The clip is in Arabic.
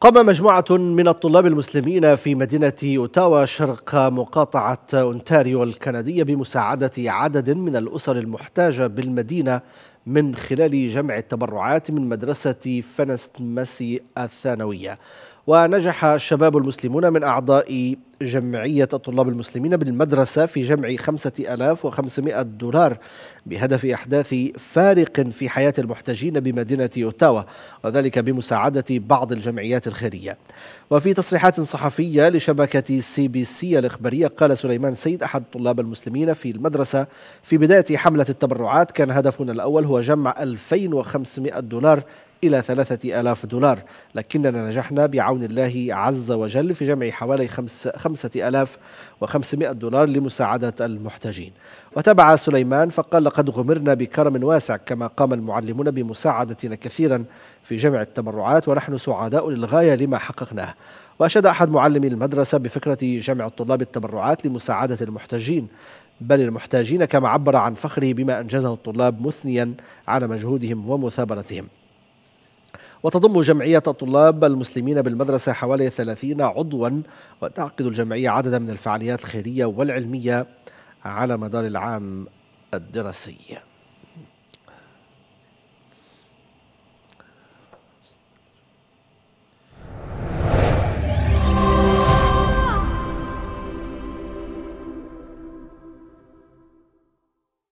قام مجموعة من الطلاب المسلمين في مدينة أوتاوا شرق مقاطعة أونتاريو الكندية بمساعدة عدد من الأسر المحتاجة بالمدينة من خلال جمع التبرعات من مدرسة فنس مسي الثانوية ونجح الشباب المسلمون من أعضاء جمعية الطلاب المسلمين بالمدرسة في جمع 5500 دولار بهدف إحداث فارق في حياة المحتاجين بمدينة أوتاوا وذلك بمساعدة بعض الجمعيات الخيرية وفي تصريحات صحفية لشبكة سي بي سي الإخبارية قال سليمان سيد أحد الطلاب المسلمين في المدرسة في بداية حملة التبرعات كان هدفنا الأول هو وجمع 2500 دولار إلى 3000 دولار لكننا نجحنا بعون الله عز وجل في جمع حوالي 5500 دولار لمساعدة المحتاجين وتابع سليمان فقال لقد غمرنا بكرم واسع كما قام المعلمون بمساعدتنا كثيرا في جمع التبرعات ونحن سعداء للغاية لما حققناه وأشاد أحد معلمي المدرسة بفكرة جمع الطلاب التبرعات لمساعدة المحتاجين بل المحتاجين كما عبر عن فخره بما أنجزه الطلاب مثنيا على مجهودهم ومثابرتهم وتضم جمعية الطلاب المسلمين بالمدرسة حوالي 30 عضوا وتعقد الجمعية عددا من الفعاليات الخيرية والعلمية على مدار العام الدراسي